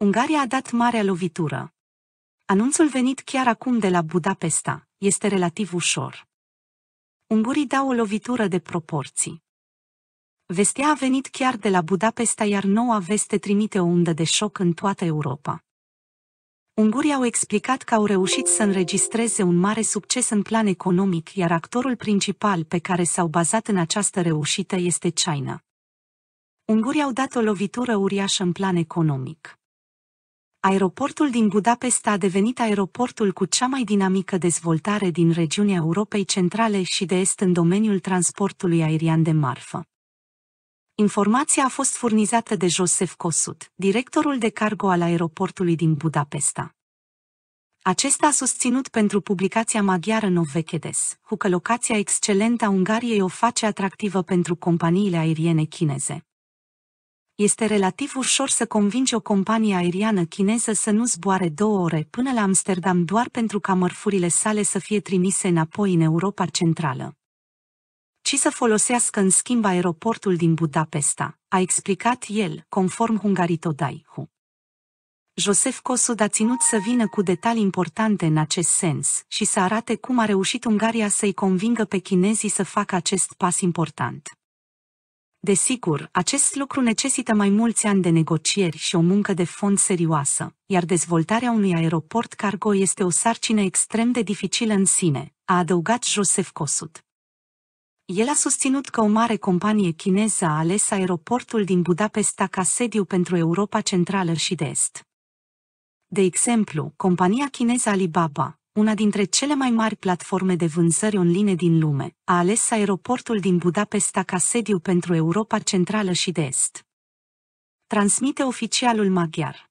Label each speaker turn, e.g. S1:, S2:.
S1: Ungaria a dat marea lovitură. Anunțul venit chiar acum de la Budapesta este relativ ușor. Ungurii dau o lovitură de proporții. Vestea a venit chiar de la Budapesta, iar noua veste trimite o undă de șoc în toată Europa. Ungurii au explicat că au reușit să înregistreze un mare succes în plan economic, iar actorul principal pe care s-au bazat în această reușită este China. Ungurii au dat o lovitură uriașă în plan economic. Aeroportul din Budapesta a devenit aeroportul cu cea mai dinamică dezvoltare din regiunea Europei Centrale și de Est în domeniul transportului aerian de marfă. Informația a fost furnizată de Josef Kosut, directorul de cargo al aeroportului din Budapesta. Acesta a susținut pentru publicația maghiară Novechedes, cu că locația excelentă a Ungariei o face atractivă pentru companiile aeriene chineze este relativ ușor să convingi o companie aeriană chineză să nu zboare două ore până la Amsterdam doar pentru ca mărfurile sale să fie trimise înapoi în Europa Centrală. Ci să folosească în schimb aeroportul din Budapesta, a explicat el, conform Hungaritodaihu. Josef Kosud a ținut să vină cu detalii importante în acest sens și să arate cum a reușit Ungaria să-i convingă pe chinezii să facă acest pas important. Desigur, acest lucru necesită mai mulți ani de negocieri și o muncă de fond serioasă, iar dezvoltarea unui aeroport cargo este o sarcină extrem de dificilă în sine, a adăugat Joseph Kosut. El a susținut că o mare companie chineză a ales aeroportul din Budapesta ca sediu pentru Europa Centrală și de Est. De exemplu, compania chineză Alibaba, una dintre cele mai mari platforme de vânzări online din lume, a ales aeroportul din Budapesta ca sediu pentru Europa Centrală și de Est. Transmite oficialul maghiar.